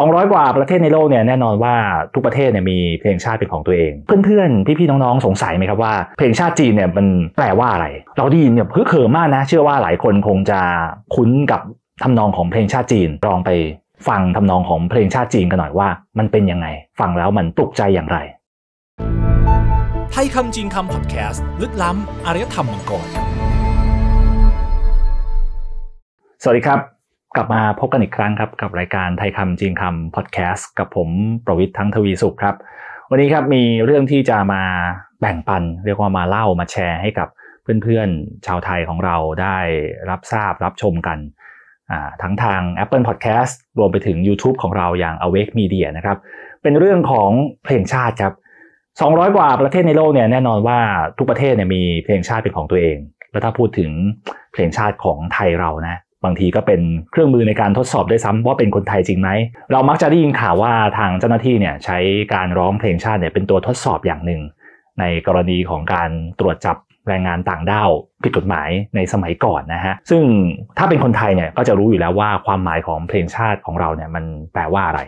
200กว่าประเทศในโลกเนี่ยแน่นอนว่าทุกประเทศเนี่ยมีเพลงชาติเป็นของตัวเอง เพื่อนๆ พี่ๆ น้องๆ สงสัยไหมครับว่าเพลงชาติจีนเนี่ยมันแปลว่าอะไร เราได้ยินเนี่ยเพื่อเขิมมากนะ เชื่อว่าหลายคนคงจะคุ้นกับทำนองของเพลงชาติจีนลองไปฟังทำนองของเพลงชาติจีนกันหน่อยว่ามันเป็นยังไง ฟังแล้วมันตกใจอย่างไรไทยคำจีนคำพอดแคสต์ลึกล้ำอารยธรรมมังกรสวัสดีครับกลับมาพบกันอีกครั้งครับกับรายการไทยคำจีนคำพอดแคสต์กับผมประวิทย์ทั้งทวีสุขครับวันนี้ครับมีเรื่องที่จะมาแบ่งปัน เรียกว่ามาเล่ามาแชร์ให้กับ เพื่อนๆชาวไทยของเราได้รับทราบรับชมกันทั้งทาง Apple Podcast รวมไปถึง YouTube ของเราอย่าง Awake Media นะครับเป็นเรื่องของเพลงชาติครับ200 กว่าประเทศในโลกเนี่ยแน่นอนว่าทุกประเทศเนี่ยมีเพลงชาติเป็นของตัวเองแล้วถ้าพูดถึงเพลงชาติของไทยเรานะบางทีก็เป็นเครื่องมือในการทดสอบได้ซ้ำว่าเป็นคนไทยจริงไหมเรามักจะได้ยินข่าวว่าทางเจ้าหน้าที่เนี่ยใช้การร้องเพลงชาติเนี่ยเป็นตัวทดสอบอย่างหนึ่งในกรณีของการตรวจจับแรงงานต่างด้าวผิดกฎหมายในสมัยก่อนนะฮะซึ่งถ้าเป็นคนไทยเนี่ยก็จะรู้อยู่แล้วว่าความหมายของเพลงชาติของเราเนี่ยมันแปลว่าอะไร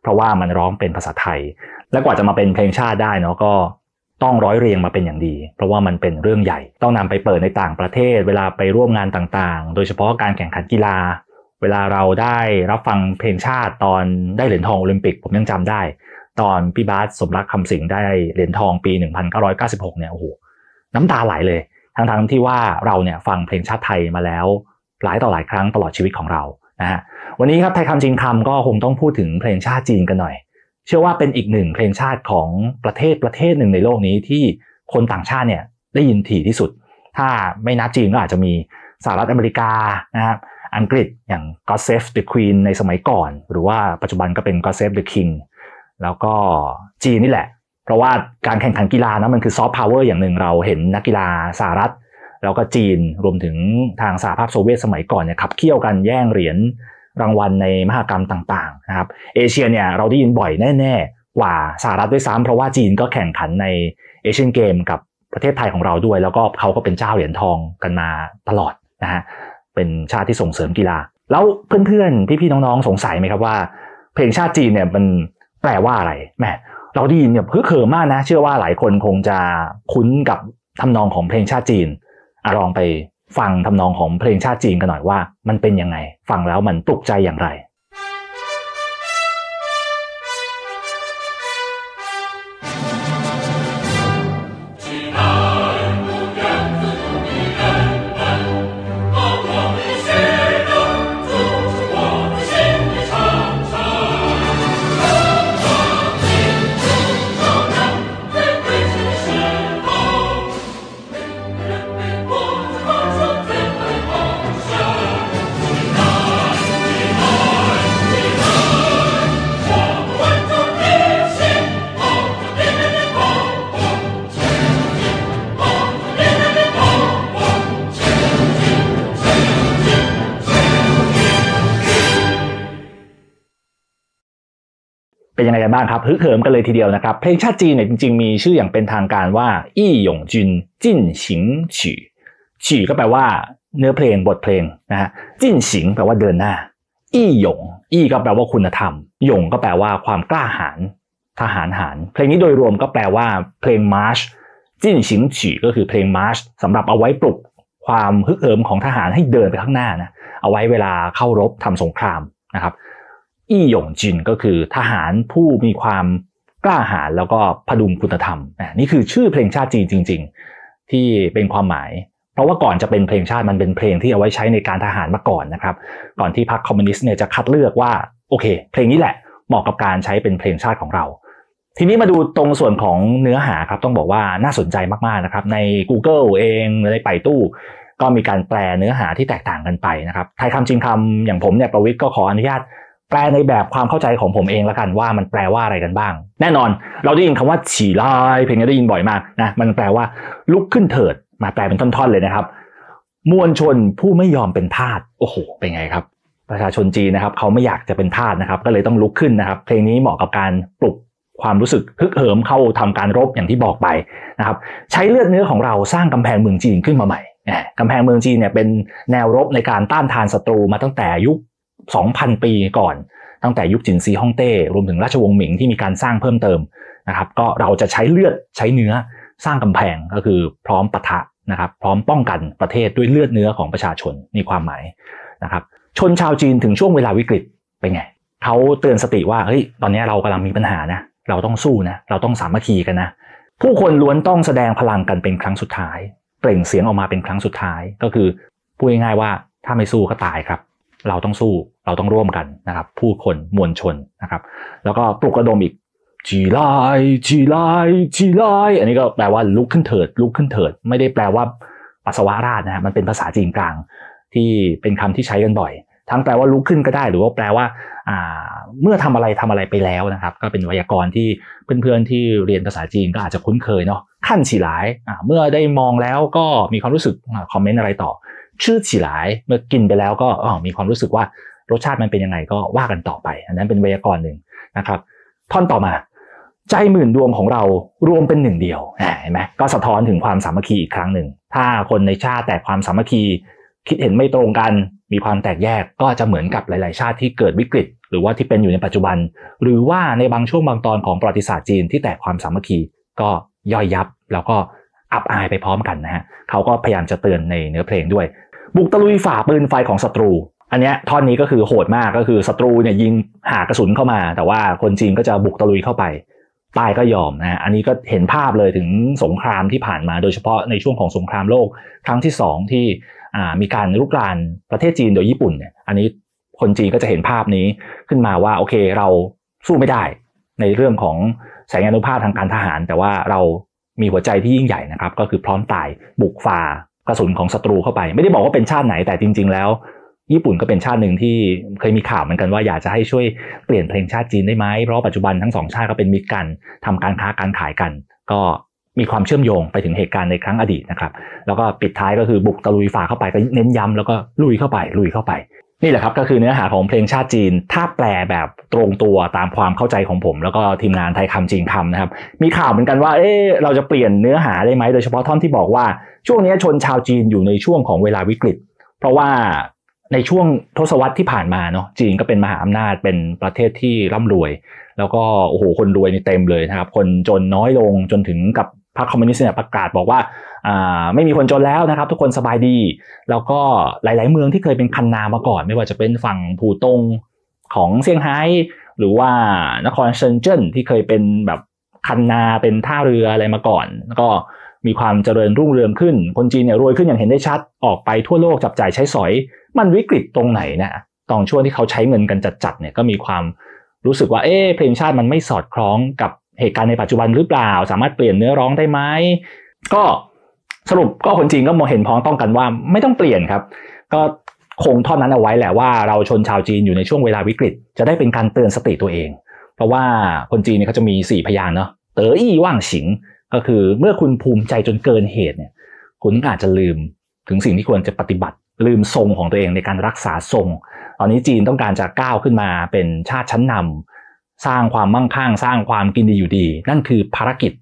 เพราะว่ามันร้องเป็นภาษาไทย และกว่าจะมาเป็นเพลงชาติได้เนาะก็ต้องร้อยเรียงมาเป็นอย่างดี เพราะว่ามันเป็นเรื่องใหญ่ต้องนำไปเปิดในต่างประเทศเวลาไปร่วมงานต่าง ๆ โดยเฉพาะการแข่งขันกีฬาเวลาเราได้รับฟังเพลงชาติตอนได้เหรียญทองโอลิมปิกผมยังจำได้ ตอนพี่บาสสมรักคำสิงได้เหรียญทอง ปี 1996เนี่ยโอ้โหน้ำตาไหลเลยทั้งๆทที่ว่าเราเนี่ยฟังเพลงชาติไทยมาแล้วหลายต่อหลายครั้งตลอดชีวิตของเรานะฮะวันนี้ครับไทยคำจีนคำก็คงต้องพูดถึงเพลงชาติจีนกันหน่อยเชื่อว่าเป็นอีกหนึ่งเพลงชาติของประเทศประเทศหนึ่งในโลกนี้ที่คนต่างชาติเนี่ยได้ยินถี่ที่สุด ถ้าไม่นับจีนก็อาจจะมีสหรัฐอเมริกานะครับอังกฤษอย่าง God Save the Queen ในสมัยก่อน หรือว่าปัจจุบันก็เป็น God Save the King แล้วก็จีนนี่แหละ เพราะว่าการแข่งขันกีฬานะมันคือซอฟต์พาวเวอร์อย่างหนึ่งเราเห็นนักกีฬาสหรัฐ แล้วก็จีนรวมถึงทางสหภาพโซเวียตสมัยก่อนเนี่ยขับเคี่ยวกันแย่งเหรียญรางวัลในมหกรรมต่างๆนะครับเอเชียเนี่ยเราได้ยินบ่อยแน่ๆกว่าสหรัฐด้วยซ้ำเพราะว่าจีนก็แข่งขันในเอเชียนเกมกับประเทศไทยของเราด้วย แล้วก็เขาก็เป็นเจ้าเหรียญทองกันมาตลอดนะฮะเป็นชาติที่ส่งเสริมกีฬา แล้วเพื่อนๆ พี่ๆ น้องๆ สงสัยไหมครับว่า เพลงชาติจีนเนี่ยมันแปลว่าอะไรแมเราได้ยินเนี่ยพือเขิมากนะ เชื่อว่าหลายคนคงจะคุ้นกับทำนองของเพลงชาติจีนอลองไปฟังทำนองของเพลงชาติจีนกันหน่อยว่ามันเป็นยังไง ฟังแล้วมันตกใจอย่างไร็นยังไงกันบ้างครับฮึกเหิมกันเลยทีเดียวนะครับเพลงชาติจีนเนี่ยจริงๆมีชื่ออย่างเป็นทางการว่าอี้หยงจุนจินฉิงฉี่ฉี่ก็แปลว่าเนื้อเพลงบทเพลงนะฮะจินฉิงแปลว่าเดินหน้าอี้หยงอี้ก็แปลว่าคุณธรรมหยงก็แปลว่าความกล้าหาญทหารหารเพลงนี้โดยรวมก็แปลว่าเพลงมาร์ชจินฉิงฉี่ก็คือเพลงมาร์ชสำหรับเอาไว้ปลุกความฮึกเหิมของทหารให้เดินไปข้างหน้านะเอาไว้เวลาเข้ารบทำสงครามนะครับอี้หยงจินก็คือทหารผู้มีความกล้าหาญแล้วก็พดุงคุณธรรมนี่คือชื่อเพลงชาติจีนจริง ๆ ที่เป็นความหมาย เพราะว่าก่อนจะเป็นเพลงชาติมันเป็นเพลงที่เอาไว้ใช้ในการทหารมาก่อนนะครับ ก่อนที่พรรคคอมมิวนิสต์เนี่ยจะคัดเลือกว่าโอเคเพลงนี้แหละเหมาะกับการใช้เป็นเพลงชาติของเรา ทีนี้มาดูตรงส่วนของเนื้อหาครับต้องบอกว่าน่าสนใจมากๆนะครับใน Google เองในไปตู้ ก็มีการแปลเนื้อหาที่แตกต่างกันไปนะครับไทยคำจีนคำอย่างผมเนี่ยประวิทย์ก็ขออนุญาตแปลในแบบความเข้าใจของผมเองละกันว่ามันแปลว่าอะไรกันบ้าง แน่นอนเราได้ยินคำว่าฉี่ลายเพลงนี้ได้ยินบ่อยมากนะมันแปลว่าลุกขึ้นเถิด มาแปลเป็นท่อนๆเลยนะครับ มวลชนผู้ไม่ยอมเป็นทาสโอ้โหเป็นไงครับ ประชาชนจีนนะครับ เขาไม่อยากจะเป็นทาสนะครับก็เลยต้องลุกขึ้นนะครับ เพลงนี้เหมาะกับการปลุกความรู้สึกฮึกเหิมเข้าทำการรบอย่างที่บอกไปนะครับ ใช้เลือดเนื้อของเราสร้างกำแพงเมืองจีนขึ้นมาใหม่กำแพงเมืองจีนเนี่ยเป็นแนวรบในการต้านทานศัตรูมาตั้งแต่ยุค2,000 ปีก่อน ตั้งแต่ยุคจินซีฮ่องเต้ รวมถึงราชวงศ์หมิงที่มีการสร้างเพิ่มเติมนะครับ ก็เราจะใช้เลือดใช้เนื้อสร้างกำแพง ก็คือพร้อมปะทะนะครับ พร้อมป้องกันประเทศด้วยเลือดเนื้อของประชาชนนี่ความหมายนะครับ ชนชาวจีนถึงช่วงเวลาวิกฤตไปไง เขาเตือนสติว่าเฮ้ยตอนนี้เรากำลังมีปัญหานะ เราต้องสู้นะ เราต้องสามัคคีกันนะ ผู้คนล้วนต้องแสดงพลังกันเป็นครั้งสุดท้ายเปล่งเสียงออกมาเป็นครั้งสุดท้ายก็คือพูดง่ายๆว่าถ้าไม่สู้ก็ตายครับเราต้องสู้ เราต้องร่วมกันนะครับ ผู้คนมวลชนนะครับ แล้วก็ปลุกระดมอีกจีไลจีไลจีไลอันนี้ก็แปลว่า ลุกขึ้นเถิด ลุกขึ้นเถิด ไม่ได้แปลว่าปัสสาวะราดนะฮะมันเป็นภาษาจีนกลาง ที่เป็นคำที่ใช้กันบ่อย ทั้งแปลว่าลุกขึ้นก็ได้ หรือว่าแปลว่า เมื่อทำอะไรทำอะไรไปแล้วนะครับ ก็เป็นไวยากรณ์ที่เพื่อนๆที่เรียนภาษาจีนก็อาจจะคุ้นเคยเนาะ ขั้นฉีหลายเมื่อได้มองแล้วก็มีความรู้สึกคอมเมนต์อะไรต่อชื่อฉีหลายเมื่อกินไปแล้ว ก็ออมีความรู้สึกว่า รสชาติมันเป็นยังไงก็ว่ากันต่อไปอันนั้นเป็นไวยากรณ์หนึ่งนะครับ ท่อนต่อมา ใจหมื่นดวงของเรารวมเป็นหนึ่งเดียวเห็นไหมก็สะท้อนถึงความสามัคคีอีกครั้งหนึ่งถ้าคนในชาติแต่ความสามัคคี คิดเห็นไม่ตรงกัน มีความแตกแยกก็จะเหมือนกับหลาย ๆชาติที่เกิดวิกฤต หรือว่าที่เป็นอยู่ในปัจจุบัน หรือว่าในบางช่วงบางตอนของประวัติศาสตร์จีนที่แตกความสามัคคีก็ย่อยยับแล้วก็อับอายไปพร้อมกันนะฮะเขาก็พยายามจะเตือนในเนื้อเพลงด้วย บุกตะลุยฝ่าปืนไฟของศัตรู อันนี้ท่อนนี้ก็คือโหดมาก ก็คือศัตรูเนี่ยยิงหากระสุนเข้ามา แต่ว่าคนจีนก็จะบุกตะลุยเข้าไปใต้ก็ยอมนะ อันนี้ก็เห็นภาพเลยถึงสงครามที่ผ่านมา โดยเฉพาะในช่วงของสงครามโลกครั้งที่2ที่มีการลุกรานประเทศจีนโดยญี่ปุ่นเนี่ยอันนี้คนจีนก็จะเห็นภาพนี้ขึ้นมาว่าโอเค เราสู้ไม่ได้ ในเรื่องของแสงอนุภาพทางการทหาร แต่ว่าเรามีหัวใจที่ยิ่งใหญ่นะครับก็คือพร้อมตายบุกฝ่ากระสุนของศัตรูเข้าไป ไม่ได้บอกว่าเป็นชาติไหนแต่จริง ๆ แล้ว ญี่ปุ่นก็เป็นชาติหนึ่งที่เคยมีข่าวเหมือนกันว่าอยากจะให้ช่วยเปลี่ยนเพลงชาติจีนได้ไหมเพราะปัจจุบันทั้งสองชาติก็เป็นมิตรกันทำการค้าการขายกัน ก็มีความเชื่อมโยงไปถึงเหตุการณ์ในครั้งอดีตนะครับแล้วก็ปิดท้ายก็คือบุกตะลุยฝ่าเข้าไปก็เน้นย้ำแล้วก็ลุยเข้าไปลุยเข้าไปนี่แหละครับก็คือเนื้อหาของเพลงชาติจีนถ้าแปลแบบตรงตัวตามความเข้าใจของผม แล้วก็ทีมงานไทยคำจีนคำนะครับมีข่าวเหมือนกันว่าเอ๊เราจะเปลี่ยนเนื้อหาได้ไหมโดยเฉพาะท่อนที่บอกว่าช่วงนี้ชนชาวจีนอยู่ในช่วงของเวลาวิกฤต เพราะว่าในช่วงทศวรรษที่ผ่านมาเนาะจีนก็เป็นมหาอำนาจเป็นประเทศที่ร่ำรวย แล้วก็โอ้โหคนรวยนี่เต็มเลยนะครับคนจนน้อยลงจนถึงกับพรรคคอมมิวนิสต์ประกาศบอกว่าไม่มีคนจนแล้วนะครับ ทุกคนสบายดี แล้วก็หลาย ๆ เมืองที่เคยเป็นคันนามาก่อน ไม่ว่าจะเป็นฝั่งผู่ตงของเซี่ยงไฮ้หรือว่านครเซินเจิ้นที่เคยเป็นแบบคันนาเป็นท่าเรืออะไรมาก่อนก็มีความเจริญรุ่งเรืองขึ้นคนจีนเนี่ยรวยขึ้นอย่างเห็นได้ชัดออกไปทั่วโลกจับจ่ายใช้สอยมันวิกฤตตรงไหนเนี่ยตอนช่วงที่เขาใช้เงินกันจัด ๆ เนี่ยก็มีความรู้สึกว่าเอ๊ะเพลงชาติมันไม่สอดคล้องกับเหตุการณ์ในปัจจุบันหรือเปล่า สามารถเปลี่ยนเนื้อร้องได้ไหมก็สรุปก็คนจีนก็มองเห็นพ้องต้องกันว่า ไม่ต้องเปลี่ยนครับ ก็คงท่อนนั้นเอาไว้แหละว่า เราชนชาวจีนอยู่ในช่วงเวลาวิกฤต จะได้เป็นการเตือนสติตัวเอง เพราะว่าคนจีนเนี่ยเขาจะมี4พยางเนาะเต๋ออี้ว่างฉิง ก็คือเมื่อคุณภูมิใจจนเกินเหตุเนี่ยคุณอาจจะลืม ถึงสิ่งที่ควรจะปฏิบัติ ลืมทรงของตัวเองในการรักษาทรงตอนนี้จีนต้องการจะก้าวขึ้นมาเป็นชาติชั้นนำ สร้างความมั่งคั่งสร้างความกินดีอยู่ดี นั่นคือภารกิจ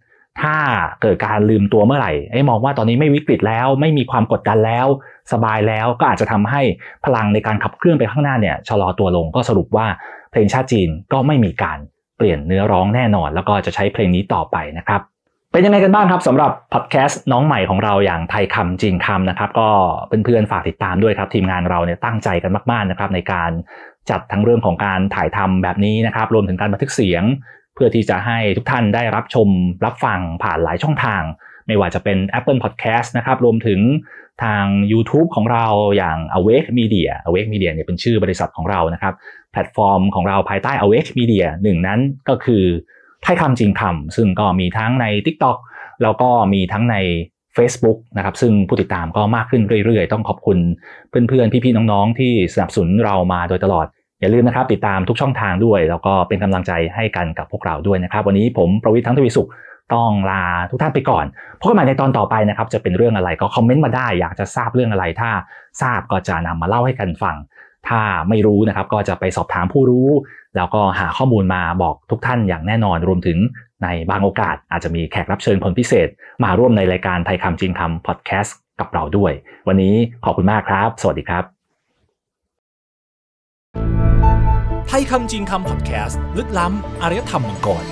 ถ้าเกิดการลืมตัวเมื่อไหร่ไอ้มองว่าตอนนี้ไม่วิกฤตแล้วไม่มีความกดดันแล้ว สบายแล้วก็อาจจะทำให้พลังในการขับเคลื่อนไปข้างหน้าเนี่ยชะลอตัวลงก็สรุปว่า เพลงชาติจีนก็ไม่มีการเปลี่ยนเนื้อร้องแน่นอน แล้วก็จะใช้เพลงนี้ต่อไปนะครับเป็นยังไงกันบ้างครับสำหรับพอดแคสต์น้องใหม่ของเราอย่างไทยคำจีนคำนะครับก็เพื่อนๆฝากติดตามด้วยครับ ทีมงานเราเนี่ยตั้งใจกันมากๆนะครับในการจัดทั้งเรื่องของการถ่ายทำแบบนี้นะครับ รวมถึงการบันทึกเสียงเพื่อที่จะให้ทุกท่านได้รับชมรับฟังผ่านหลายช่องทาง ไม่ว่าจะเป็น Apple Podcast นะครับรวมถึงทาง YouTube ของเราอย่าง Awake Media Awake Media เนี่ยเป็นชื่อบริษัทของเรานะครับแพลตฟอร์มของเราภายใต้ Awake Media หนึ่งนั้นก็คือไทยคำจริงคำซึ่งก็มีทั้งใน TikTok แล้วก็มีทั้งใน Facebook นะครับซึ่งผู้ติดตามก็มากขึ้นเรื่อยๆต้องขอบคุณเพื่อนๆพี่ๆน้องๆที่สนับสนุนเรามาโดยตลอดอย่าลืมนะครับติดตามทุกช่องทางด้วย แล้วก็เป็นกำลังใจให้กันกับพวกเราด้วยนะครับ วันนี้ผมประวิทย์ทั้งทวีสุขต้องลาทุกท่านไปก่อนพบกันใหม่ในตอนต่อไปนะครับจะเป็นเรื่องอะไรก็คอมเมนต์มาได้อยากจะทราบเรื่องอะไรถ้าทราบก็จะนำมาเล่าให้กันฟัง ถ้าไม่รู้นะครับ ก็จะไปสอบถามผู้รู้ แล้วก็หาข้อมูลมาบอกทุกท่านอย่างแน่นอนรวมถึงในบางโอกาสอาจจะมีแขกรับเชิญคนพิเศษ มาร่วมในรายการไทยคำจริงคำพอดแคสต์กับเราด้วย วันนี้ขอบคุณมากครับ สวัสดีครับไทยคำจริงคำพอดแคสต์ ลึกล้ำอารยธรรมมังกร